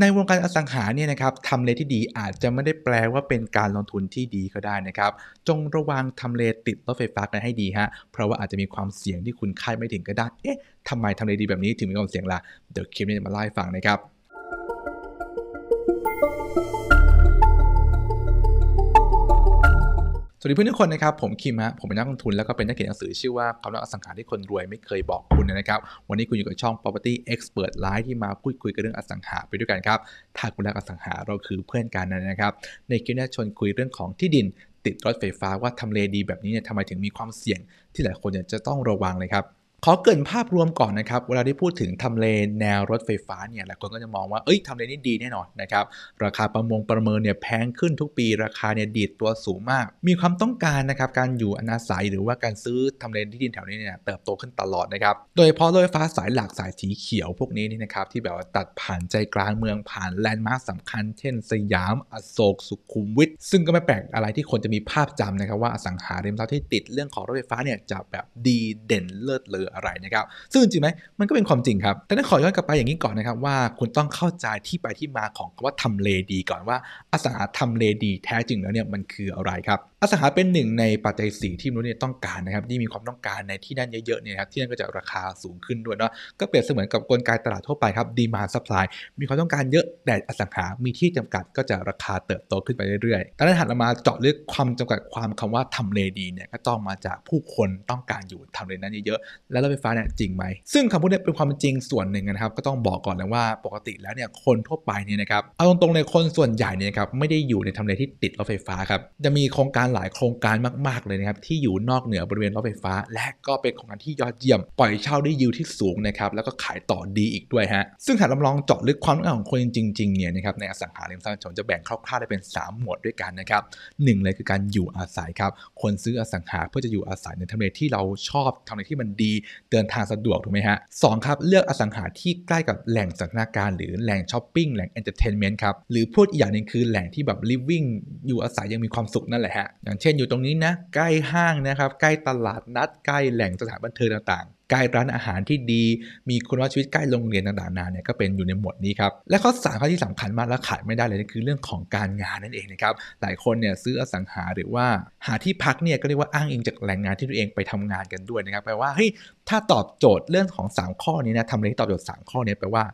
ในวงการอสังหาเนี่ยนะครับทำเลที่ดีอาจจะไม่ได้แปลว่าเป็นการลงทุนที่ดีก็ได้นะครับจงระวังทำเล ติดรถไฟฟ้ากันให้ดีฮะเพราะว่าอาจจะมีความเสี่ยงที่คุณคาดไม่ถึงก็ได้เอ๊ะทำไมทำเลดีแบบนี้ถึงมีความเสี่ยงล่ะเดี๋ยวคลิปนี้จะมาเล่าให้ฟังนะครับสวัสดีเพื่อนทุกคนนะครับผมคิมฮะผมเป็นนักลงทุนแล้วก็เป็นนักเขียนหนังสือชื่อว่าความรักอสังหาที่คนรวยไม่เคยบอกคุณนะครับ วันนี้คุณอยู่กับช่อง property expert live ที่มาพูดคุยกันเรื่องอสังหาไปด้วยกันครับ ถ้าคุณรักอสังหาเราคือเพื่อนกันนะครับ ในคลิปนี้ชวนคุยเรื่องของที่ดิน ติดรถไฟฟ้าว่าทำเลดีแบบนี้เนี่ยทำไมถึงมีความเสี่ยง ที่หลายคนจะต้องระวังเลยครับขอเกินภาพรวมก่อนนะครับเวลาที่พูดถึงทำเลแนวรถไฟฟ้าเนี่ยหลายคนก็จะมองว่าเอ้ยทำเลนี้ดีแน่นอนนะครับราคาประมงประเมินเนี่ยแพงขึ้นทุกปีราคาเนี่ยดีดตัวสูงมาก มีความต้องการนะครับการอยู่อนาศัยหรือว่าการซื้อทำเลที่ดินแถวนี้เนี่ยเติบโตขึ้นตลอดนะครับโดยเฉพาะรถไฟฟ้าสายหลักสายสีเขียวพวกนี้นี่นะครับที่แบบ ว่าตัดผ่านใจกลางเมืองผ่านแลนด์มาร์คสำคัญ เช่น สยามอโศกสุขุมวิทซึ่งก็ไม่แปลกอะไรที่คนจะมีภาพจำนะครับ ว่าอสังหาริมทรัพย์ที่ติดเรื่องของรถไฟฟ้าเนี่ยจะแบบดีเด่นเลิศเลออะไรนะครับซึ่งจริงไหมมันก็เป็นความจริงครับ แต่ต้องขอย้อนกลับไปอย่างนี้ก่อนนะครับว่าคุณต้องเข้าใจที่ไปที่มาของคำว่าทำเลดีก่อนว่า อสังหาทำเลดีแท้จริงแล้วเนี่ยมันคืออะไรครับอสังหาเป็นหนึ่งในปัจจัยสี่ที่มนุษย์เนี่ยต้องการนะครับที่มีความต้องการในที่นั่นเยอะๆเนี่ยครับที่นั่นก็จะราคาสูงขึ้นด้วยเนาะก็เปรียบเสมือนกับกลไกตลาดทั่วไปครับดีมาซัพพลายมีความต้องการเยอะแต่อสังหามีที่จำกัดก็จะราคาเติบโตขึ้นไปเรื่อยๆดังนั้นหันมาเจาะลึกความจำกัดความคำว่าทำเลดีเนี่ยก็ต้องมาจากผู้คนต้องการอยู่ทำเลนั้นเยอะๆแล้วรถไฟฟ้าเนี่ยจริงไหมซึ่งคำพูดนี้เป็นความจริงส่วนหนึ่งนะครับก็ต้องบอกก่อนเลยว่าปกติแล้วเนี่ยคนทั่วไปเนี่ยนะครับเอาตรงๆเลยคนส่วนใหญ่เนี่ยครับไม่ได้อยู่ในทำเลที่ติดรถไฟฟ้าครับจะมีโครงการหลายโครงการมากๆ เลยนะครับ ที่อยู่นอกเหนือบริเวณรถไฟฟ้า และก็เป็นโครงการที่ยอดเยี่ยมปล่อยเช่าได้ยิวที่สูงนะครับ แล้วก็ขายต่อดีอีกด้วยฮะ ซึ่งหากลองเจาะลึกความต้องการของคนจริงๆเนี่ยนะครับในอสังหาริมทรัพย์ชนจะแบ่งคร่าวๆได้เป็น 3 หมวดด้วยกันนะครับหนึ่งเลยคือการอยู่อาศัยครับ คนซื้ออสังหาเพื่อจะอยู่อาศัยในทำเลที่เราชอบทำเลที่มันดีเดินทางสะดวกถูกไหมฮะสองครับเลือกอสังหาที่ใกล้กับแหล่งสัานการหรือแหล่งช้อปปิ้งแหล่งเอนเตอร์เทนเมนต์ครับหรือพูดอีกอย่างหนึ่งคือแหล่งที่แบบลิฟวิ่งอยู่อาศัยยังมีความสุขนั่นแหละฮะอย่างเช่นอยู่ตรงนี้นะใกล้ห้างนะครับใกล้ตลาดนัดใกล้แหล่งสถานบันเทิงต่างๆใกล้ร้านอาหารที่ดี มีคุณภาพชีวิตใกล้โรงเรียนต่างๆนานเนี่ยก็เป็นอยู่ในหมวดนี้ครับ และข้อสามข้อที่สำคัญมากและขาดไม่ได้เลยนั่นคือเรื่องของการงานนั่นเองนะครับหลายคนเนี่ยซื้ออสังหาหรือว่าหาที่พักเนี่ยก็เรียกว่าอ้างอิงจากแหล่งงานที่ตัวเองไปทำงานกันด้วยนะครับแปลว่าเฮ้ยถ้าตอบโจทย์เรื่องของ3ข้อนี้นะทำอะไรที่ตอบโจทย์3ข้อนี้แปลว่า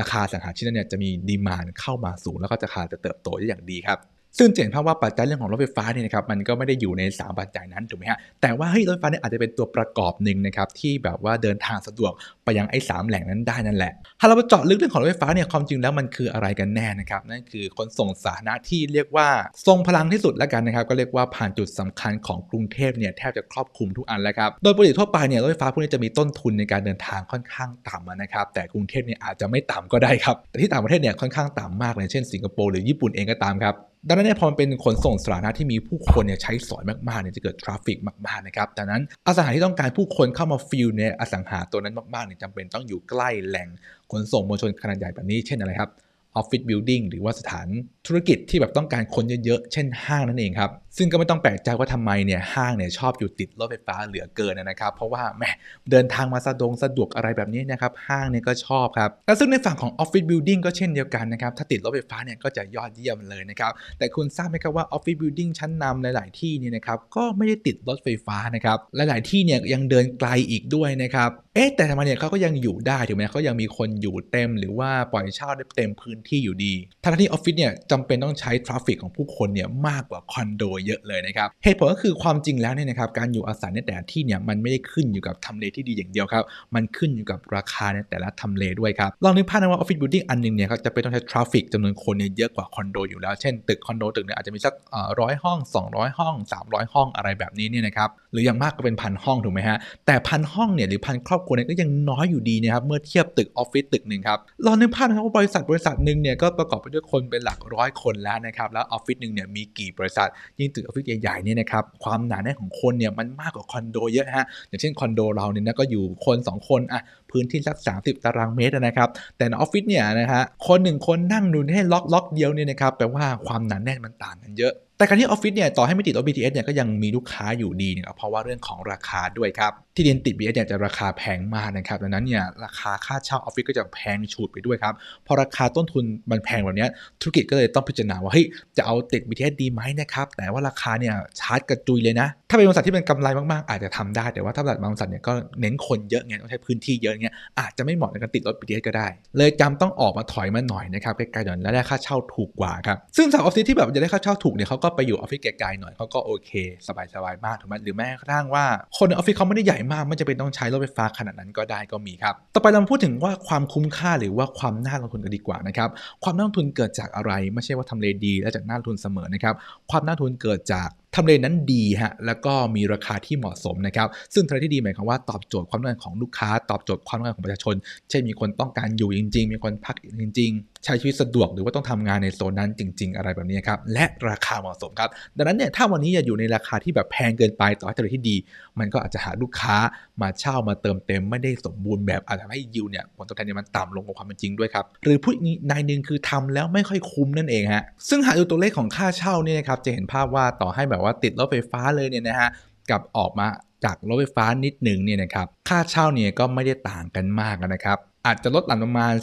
ราคาสังหาชิ้นนั้นเนี่ยจะมีดีมานเข้ามาสูงแล้วก็จาคาจะเติบโตได้อย่างดีครับซึ่งเห็นภาพว่าปัจจัยเรื่องของรถไฟฟ้าเนี่ยนะครับมันก็ไม่ได้อยู่ในสามปัจจัยนั้นถูกไหมฮะแต่ว่าเฮ้ยรถไฟฟ้าเนี่ยอาจจะเป็นตัวประกอบหนึ่งนะครับที่แบบว่าเดินทางสะดวกไปยังไอ้สามแหล่งนั้นได้นั่นแหละถ้าเราไปเจาะลึกเรื่องของรถไฟฟ้าเนี่ยความจริงแล้วมันคืออะไรกันแน่นะครับนั่นคือขนส่งสาธารณะที่เรียกว่าทรงพลังที่สุดแล้วกันนะครับ ก็เรียกว่าผ่านจุดสำคัญของกรุงเทพเนี่ยแทบจะครอบคลุมทุกอันแล้วครับโดยปกติทั่วไปเนี่ยรถไฟฟ้าพวกนี้จะมีต้นทุนในการเดินทางค่อนข้างต่ำนะครับแต่กรุงเทพเนี่ยอาจจะไม่ต่ำก็ได้ครับแต่ที่ต่างประเทศเนี่ยค่อนข้างต่ำมากเลยเช่นสิงคโปร์หรือญี่ปุ่นเองก็ตามครับดังนั้นเนี่ยพอมันเป็นขนส่งสาธารณะที่มีผู้คนเนี่ยใช้สอยมากๆเนี่ยจะเกิดทราฟฟิกมาก ๆ นะครับ ดังนั้นอสังหาที่ต้องการผู้คนเข้ามาฟิลในอสังหาตัวนั้นมากๆเนี่ยจำเป็นต้องอยู่ใกล้แหล่งขนส่งมวลชนขนาดใหญ่แบบนี้ เช่นอะไรครับ ออฟฟิศบิลดิ่งหรือว่าสถานธุรกิจที่แบบต้องการคนเยอะ ๆ เช่นห้างนั่นเองครับซึ่งก็ไม่ต้องแปลกใจว่าทำไมเนี่ยห้างเนี่ยชอบอยู่ติดรถไฟฟ้าเหลือเกินนะครับ เพราะว่าแมมเดินทางมาสะดวกสะดวกอะไรแบบนี้นะครับห้างเนี่ยก็ชอบครับและซึ่งในฝั่งของออฟฟิศบิลดิ่งก็เช่นเดียวกันนะครับถ้าติดรถไฟฟ้าเนี่ยก็จะยอดเยี่ยมเลยนะครับแต่คุณทราบไหมครับว่าออฟฟิศบิลดิ่งชั้นนำหลาย ๆ ที่เนี่ยนะครับก็ไม่ได้ติดรถไฟฟ้านะครับหลาย ๆที่เนี่ยยังเดินไกลอีกด้วยนะครับเอ๊แต่ทำไมเนี่ยเขาก็ยังอยู่ได้ถูกไหมเขายังมีคนอยู่เต็มหรือว่าปล่อยเช่าได้เต็มพื้นที่อยู่ดีทั้งที่ออฟฟิศเนี่ยจำเป็นต้องใช้ทราฟฟิกของผู้คนเนี่ยมากกว่าคอนโดเยอะเลยนะครับเหตุผลก็คือความจริงแล้วเนี่ยนะครับ การอยู่อาศัยในแต่ละที่เนี่ยมันไม่ได้ขึ้นอยู่กับทำเลที่ดีอย่างเดียวครับ มันขึ้นอยู่กับราคาในแต่ละทำเลด้วยครับลองนึกภาพนะว่าออฟฟิศบูติ้งอันนึงเนี่ยครับจะไปต้องใช้ทราฟฟิกจำนวนคนเนี่ยเยอะกว่าคอนโดอยู่แล้ว เช่นตึกคอนโดตึกเนี่ยอาจจะมีสักร้อยห้อง 200 ห้อง 300 ห้องอะไรแบบนี้เนี่ยนะครับหรืออย่างมากก็เป็นพันห้องถูกไหมฮะแต่พันห้องเนี่ยหรือพันครอบครัวเนี่ยก็ยังน้อยอยู่ดีนะครับเมื่อเทียบตึกออฟฟิศตึกหนึ่งครับลองนึกภาพนะครับว่าบริษัทบริษัทหนึ่งเนี่ยก็ประกอบไปด้วยคนเป็นหลักร้อยคนแล้วนะครับแล้วออฟฟิศหนึ่งเนี่ยมีกี่บริษัทยิ่งตึกออฟฟิศใหญ่ๆเนี่ยนะครับ ความหนา แน่นของคน เนี่ย มันมากกว่า คอนโด เยอะ ฮะอย่างเช่น คอนโดเราเนี่ยนะก็อยู่คน2 คน อ่ะพื้นที่สัก30 ตารางเมตรนะครับแต่ออฟฟิศเนี่ยนะฮะคนหนึ่งคนนั่งดูให้ล็อกล็อกเดียวเนี่ยนะครับแปลว่าความหนาแน่นมันต่างกันเยอะ แต่การที่ออฟฟิศเนี่ยต่อให้ไม่ติดรถ BTS เนี่ยก็ยังมีลูกค้าอยู่ดีเนี่ยเพราะว่าเรื่องของราคาด้วยครับที่เดินติด BTS เนี่ยจะราคาแพงมากนะครับดังนั้นเนี่ยราคาค่าเช่าออฟฟิศก็จะแพงฉูดไปด้วยครับพอราคาต้นทุนมันแพงแบบนี้ธุรกิจก็เลยต้องพิจารณาว่าเฮ้ยจะเอาติด BTS ดีไหมนะครับแต่ว่าราคาเนี่ยชาร์จกระจุยเลยนะถ้าเป็นบริษัทที่เป็นกำไรมาก ๆ อาจจะทำได้แต่ว่าถ้าบริษัทบางบริษัทเนี่ยก็เน้นคนเยอะไงต้องใช้พื้นที่เยอะไเงี้ยอาจจะไม่เหมาะในการติดรถ BTS ก็ได้ เลยจำต้องออกมาถอยมาหน่อยนะครับไกลๆหน่อยแล้วได้ค่าเช่าถูกกว่าครับ ซึ่งสาวออฟฟิศที่แบบจะได้ค่าเช่าถูกเนี่ยเขาก็ไปอยู่ออฟฟิศไกลๆหน่อยเขาก็โอเค สบายๆมากถูกไหมหรือแม้กระทั่งว่าคนในออฟฟิศเขาไม่ได้ใหญ่มากไม่จะเป็นต้องใช้รถไฟฟ้าขนาดนั้นก็ได้ก็มีครับ ต่อไปเราพูดถึงว่าความคุ้มค่าหรือว่าความน่าลงทุนกันดีกว่านะครับ ความน่าลงทุนเกิดจากอะไรไม่ใช่ว่าทำเลดี และจากน่าลงทุนเสมอนะครับ ความน่าลงทุนเกิดจากทำเลนั้นดีฮะ แล้วก็มีราคาที่เหมาะสมนะครับ ซึ่งทำเลที่ดี หมายความว่าตอบโจทย์ความต้องการของลูกค้า ตอบโจทย์ความต้องการของประชาชนเช่นมีคนต้องการอยู่จริง ๆ มีคนพักจริง ๆใช้ชีวิตสะดวกหรือว่าต้องทำงานในโซนนั้นจริงๆ อะไรแบบนี้ครับ และราคาเหมาะสมครับ ดังนั้นเนี่ย ถ้าวันนี้อยู่ในราคาที่แบบแพงเกินไป ต่อให้เุรที่ดี มันก็อาจจะหาลูกค้ามาเช่ามาเติมเต็ม ไม่ได้สมบูรณ์แบบ อาจจะทำให้ยิวเนี่ยผลตอบแทนเนี่ยมันต่ำลงกว่าความเป็นจริงด้วยครับ หรือพูดอี้นายหนึ่งคือทำแล้วไม่ค่อยคุ้มนั่นเองฮะซึ่งหากดูตัวเลขของค่าเช่าเนี่ยนะครับจะเห็นภาพว่าต่อให้แบบว่าติดรถไฟฟ้าเลยเนี่ยนะฮะกับออกมาจากรถไฟฟ้านิดหนึ่งเนี่ยนะครับ ค่าเช่าเนี่ยก็ไม่ได้ต่างกันมากนะครับ อาจจะลดหลั่นประมาณ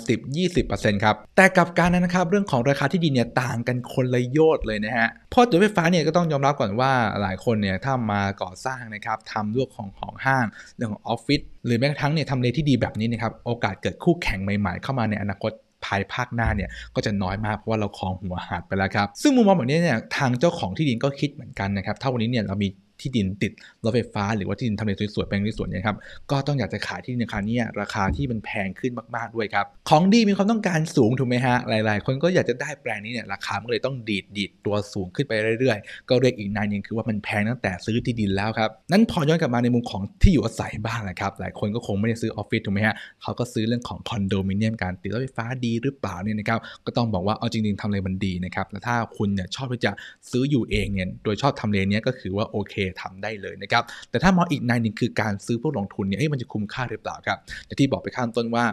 10-20%ครับ แต่กับการนั้นนะครับเรื่องของราคาที่ดินเนี่ยต่างกันคนละยอดเลยนะฮะเพราะจุดไฟฟ้าเนี่ยก็ต้องยอมรับก่อนว่าหลายคนเนี่ยถ้ามาก่อสร้างนะครับทำเรื่องของของห้างเรื่องของออฟฟิศ หรือแม้กระทั่งเนี่ยทำเลที่ดีแบบนี้นะครับ โอกาสเกิดคู่แข่งใหม่ๆเข้ามาในอนาคตภายภาคหน้าเนี่ย ก็จะน้อยมากเพราะว่าเราคลองหัวหาดไปแล้วครับ ซึ่งมุมมองแบบนี้เนี่ยทางเจ้าของที่ดินก็คิดเหมือนกันนะครับถ้าวันนี้เนี่ยเรามีที่ดินติดรถไฟฟ้า หรือว่าที่ดินทำเลสวยๆแปลงสวนๆเนี่ยครับก็ต้องอยากจะขายที่ดินราคาเนี่ยราคาที่มันแพงขึ้นมาก ๆด้วยครับของดีมีความต้องการสูงถูกไหมฮะหลาย ๆ คนก็อยากจะได้แปลงนี้เนี่ยราคามันเลยต้องดีดดีดตัวสูงขึ้นไปเรื่อย ๆ ก็เรียกอีกนายนึงคือว่ามันแพงตั้งแต่ซื้อที่ดินแล้วครับนั้นพอย้อนกลับมาในมุมของที่อยู่อาศัยบ้างนะครับหลายคนก็คงไม่ได้ซื้อออฟฟิศถูกไหมฮะเขาก็ซื้อเรื่องของคอนโดมิเนียมการติดรถไฟฟ้าดีหรือเปล่าเนี่ยนะครับก็ต้องบอกว่าเอาจริง ๆทำเลมันดีนะครับแล้วถ้าคุณเนี่ยชอบที่จะซื้ออยู่เองเนี่ยโดยชอบทำเลนี้ก็คือว่าโอเคทำได้เลยนะครับแต่ถ้ามองอีกในหนึ่งคือการซื้อพวกลงทุนเนี่ยมันจะคุ้มค่าหรือเปล่าครับแต่ที่บอกไปข้างต้นว่า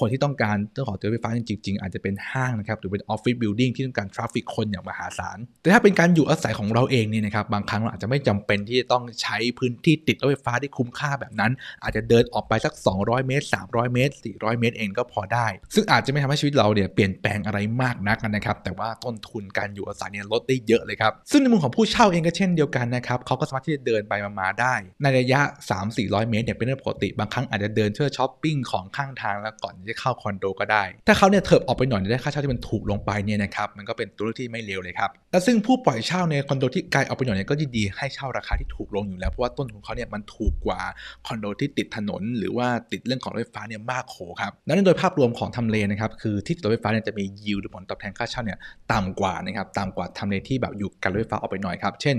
คนที่ต้องการต้องขอเตัวไฟฟ้าจริงๆอาจจะเป็นห้างนะครับหรือเป็นออฟฟิศบิลดิ่งที่ต้องการทราฟฟิกคนอย่างมหาศาลแต่ถ้าเป็นการอยู่อาศัยของเราเองเนี่ยนะครับบางครั้งเราอาจจะไม่จำเป็นที่จะต้องใช้พื้นที่ติดรถไฟฟ้าที่คุ้มค่าแบบนั้น อาจจะเดินออกไปสัก200เมตร300 เมตร 400 เมตร เอง ก็พอได้ ซึ่งอาจจะไม่ทำให้ชีวิตเราเนี่ยเปลี่ยนแปลงอะไรมากนักนะครับแต่ว่าต้นทุนการอยู่อาศัยเนี่ยลดได้เยอะเลยครับซึ่งในมุมของผู้เช่าเองก็เช่นเดียวกันนะครับเขาก็ามารถที่จะเดินไปมาได้ ในระยะ 3 4 0 0เมตรเนี่ยเป็นเรื่องปกติบางครั้งอาจจะเดินเชื่อช้อปปิ้งของข้างทางแล้วก่อนจะเข้าคอนโดก็ได้ ถ้าเขาเนี่ยเถิบออกไปหน่อยได้ค่าเช่าที่มันถูกลงไปเนี่ยนะครับ มันก็เป็นตัวเลือกที่ไม่เลวเลยครับและซึ่งผู้ปล่อยเช่าในคอนโดที่ไกลออกไปหน่อยเนี่ยก็ยินดีให้เช่าราคาที่ถูกลงอยู่แล้ว เพราะว่าต้นทุนเขาเนี่ยมันถูกกว่าคอนโดที่ติดถนนหรือว่าติดเรื่องของรถไฟฟ้าเนี่ยมากโขครับนั้นโดยภาพรวมของทำเลนะครับคือที่รถไฟฟ้าเนี่ยจะมียิวหรือผลตอบแทนค่าเช่าเนี่ยต่ำกว่านะครับต่ำกว่าทำเลที่แบบอยู่กับรถไฟฟ้าออกไปหน่อยครับเช่น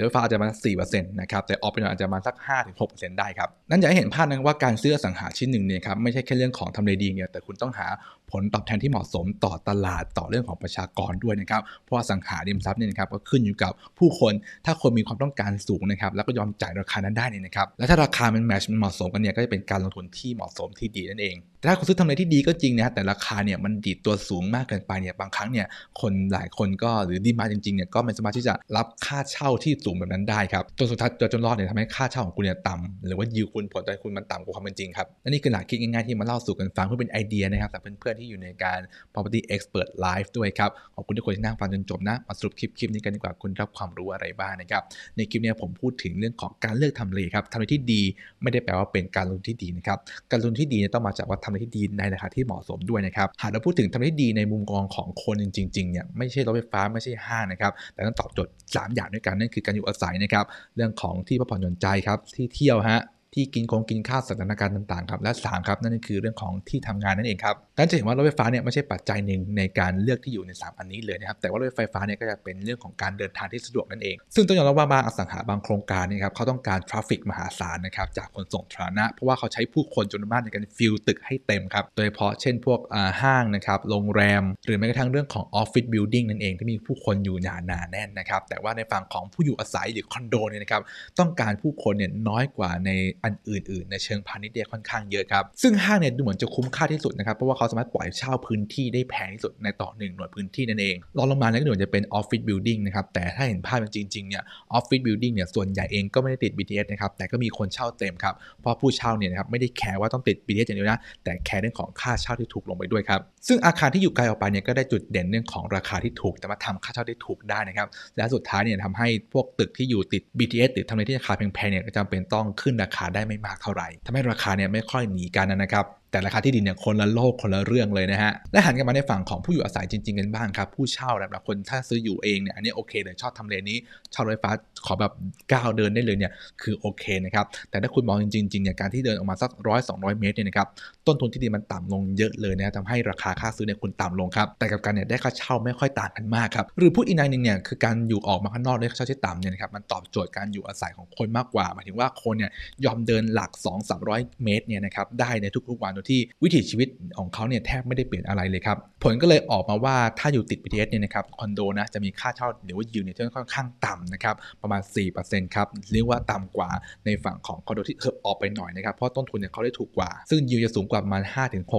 ซือไฟฟ้าอาจจะประมาณ์นะครับแต่ออฟเป็นอาจจะประมาณสัก 5-6%ได้ครับ นั่นจะให้เห็นภาพนะว่าการซื้อสังหาชิ้นหนึ่งเนี่ยครับไม่ใช่แค่เรื่องของทำเลดีเนี่ยแต่คุณต้องหาผลตอบแทนที่เหมาะสมต่อตลาดต่อเรื่องของประชากรด้วยนะครับเพราะสังหาริมทรัพย์เนี่ยนะครับก็ขึ้นอยู่กับผู้คนถ้าคนมีความต้องการสูงนะครับแล้วก็ยอมจ่ายราคานั้นได้เนี่ยนะครับและถ้าราคามันแมชมัน เหมาะสมกันเนี่ยก็จะเป็นการลงทุนที่เหมาะสมที่ดีนั่นเอง แต่ถ้าคุณซื้อทำเลที่ดีก็จริงนะแต่ราคาเนี่ยมันดีดตัวสูงมากเกินไปเนี่ยบางครั้งเนี่ยคนหลายคนก็หรือดีมาจริงๆเนี่ยก็ไม่สามารถที่จะรับค่าเช่าทีู่งแบบนั้นได้ครับจนสุดท้ายจนรอดเนี่ยทำให้ค่าเช่าของคุณเนี่ยต่ำหรือว่ายิวคุณผลต่อคุณมันต่ำกว่าความเป็นจริงครับและนี่คือหลักคิดง่ายๆ ที่มาเล่าสู่กันฟังเพื่อเป็นไอเดียนะครับสำหรับเพื่อนๆที่อยู่ในการ property expert live ด้วยครับ ขอบคุณทุกคนที่นั่งฟังจนจบนะ มาสรุปคลิปคลิปนี้กันดีกว่าคุณรับความรู้อะไรบ้างนะครับในคลิปนี้ผมพูดถึงเรื่องของการเลือกทำเลครับทำเลที่ดีไม่ได้แปลว่าเป็นการลงที่ดีนะครับการลงที่ดีต้องมาจากว่าทำเลที่ดีในราคาที่เหมาะสมด้วยนะครับหากเราพูดถึงทำเลที่ดีในมุมมองของคนจริงๆเนี่ยไม่ใช่รถไฟฟ้าไม่ใช่ห้างนะครับแต่ต้องตอบโจทย์3อย่างด้วยกันนั่นคือการอยู่อาศัยนะครับเรื่องของที่พักผ่อนหย่อนใจครับที่เที่ยวฮะที่กินคงกินข้าวสถานการณ์ต่างๆครับและ3ครับ นั่นคือเรื่องของที่ทำงานนั่นเองครับการจะเห็นว่ารถไฟฟ้าเนี่ยไม่ใช่ปัจจัยหนึ่งในการเลือกที่อยู่ใน 3 อันนี้เลยนะครับแต่ว่ารถไฟฟ้าเนี่ยก็จะเป็นเรื่องของการเดินทางที่สะดวกนั่นเอง ซึ่งต้องยอมรับว่าบางอสังหาบางโครงการนี่ครับเขาต้องการทราฟิกมหาศาลนะครับจากขนส่งสาธารณะเพราะว่าเขาใช้ผู้คนจำนวนมากในการฟิลตึกให้เต็มครับโดยเฉพาะเช่นพวกห้างนะครับโรงแรม หรือแม้กระทั่งเรื่องของออฟฟิศบิลดิ่งนั่นเองที่มีผู้คนอยู่หนาหนาแน่นนะครับแต่ว่าในฝั่งของผู้อยู่อาศัยหรือคอนโดเนี่ยนะครับต้องการผู้คนเนี่ยน้อยกว่าในอันอื่นๆในเชิงพาณิชย์เียค่อนข้างเยอะครับ ซึ่ง ห้าง เนี่ย ดูเหมือนจะคุ้มค่าที่สุด นะครับเพราะว่าเขาสามารถปล่อยเช่าพื้นที่ได้แพงที่สุด ในต่อหนึ่งหน่วยพื้นที่นั่นเองรองลงมาเนี่ยก็เหมือนจะเป็นออฟฟิศบิลดิ่งนะครับ แต่ถ้าเห็นภาพจริง ๆ เนี่ยออฟฟิศบิลดิ่งเนี่ย ส่วนใหญ่เองก็ไม่ได้ติด BTS นะครับ แต่ก็มีคนเช่าเต็มครับเพราะผู้เช่าเนี่ยนะครับไม่ได้แคร์ว่าต้องติด BTS อย่างเดียวนะแต่แคร์เรื่องของค่าเช่าที่ถูกลงไปด้วยครับซึ่งอาคารที่อยู่ไกลออกไปเนี่ยก็ได้จุดเด่นเรื่องของราคาที่ถูก แต่มาทาค่าเช่าได้ถูกได้นะครับและสุดท้ายเนี่ยทำให้พวกตึกที่อยู่ติด BTS หรือทำในที่ราคาแพงๆเนี่ยจำเป็นต้องขึ้นราคาได้ไม่มากเท่าไหร่ทำให้ราคาเนี่ยไม่ค่อยหนีกันนะครับแต่ราคาที่ดินเนี่ยคนละโลก คนละเรื่องเลยนะฮะ และหันกันมาในฝั่งของผู้อยู่อาศัยจริงๆกันบ้างครับ ผู้เช่าแบบคน ถ้าซื้ออยู่เองเนี่ยอันนี้โอเคเลย ชอบทำเลนี้ ชอบรถไฟฟ้าขอแบบก้าวเดินได้เลยเนี่ยคือโอเคนะครับ แต่ถ้าคุณมองจริงๆเนี่ยการที่เดินออกมา สักร้อยสองร้อยเมตรเนี่ยนะครับต้นทุนที่ดินมันต่ำลงเยอะเลยนะทำให้ราคาค่าซื้อเนี่ยคุณต่ำลงครับแต่กับการเนี่ยได้ค่าเช่าไม่ค่อยต่างกันมากครับหรือพูดอีกในหนึ่งเนี่ยคือการอยู่ออกมาข้างนอกด้วยค่าเช่าที่ต่ำเนี่ยนะครับมันตอบโจทย์การอยู่อาศัยของคนมากกว่าหมายถึงว่าคนเนี่ยยอมเดินหลัก2 3 0 0 เมตรเนี่ยนะครับได้ในทุกๆวันโดที่วิถีชีวิตของเขาเนี่ยแทบไม่ได้เปลี่ยนอะไรเลยครับ ผลก็เลยออกมาว่าถ้าอยู่ติด BTS เนี่ยนะครับคอนโดนะ จะมีค่าเช่าหรือว่ายิวเนี่ยทค่อนข้างต่ำนะครับ ประมาณ 4%ครับ เรียกว่าต่ำกว่าในฝั่งของคอนโดที่เออออกไปหน่อยนะครับ เพราะต้นทุนเนี่ยเขาได้ถูกกว่า ซึ่งยิวจะสูงกว่าประมาณ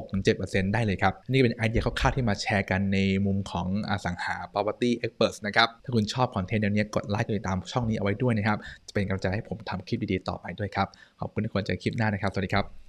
5-6-7%ได้เลยครับนี่เป็นไอเดียคร่าวๆที่มาแชร์กันในมุมของอสังหา property experts นะครับถ้าคุณชอบคอนเทนต์แนวนี้กดไลค์กดติดตามช่องนี้เอาไว้ด้วยนะครับจะเป็นกำลังใจให้ผมทำคลิปดีๆต่อไปด้วยครับขอบคุณทุกคนเจอคลิปหน้านะครับ สวัสดีครับ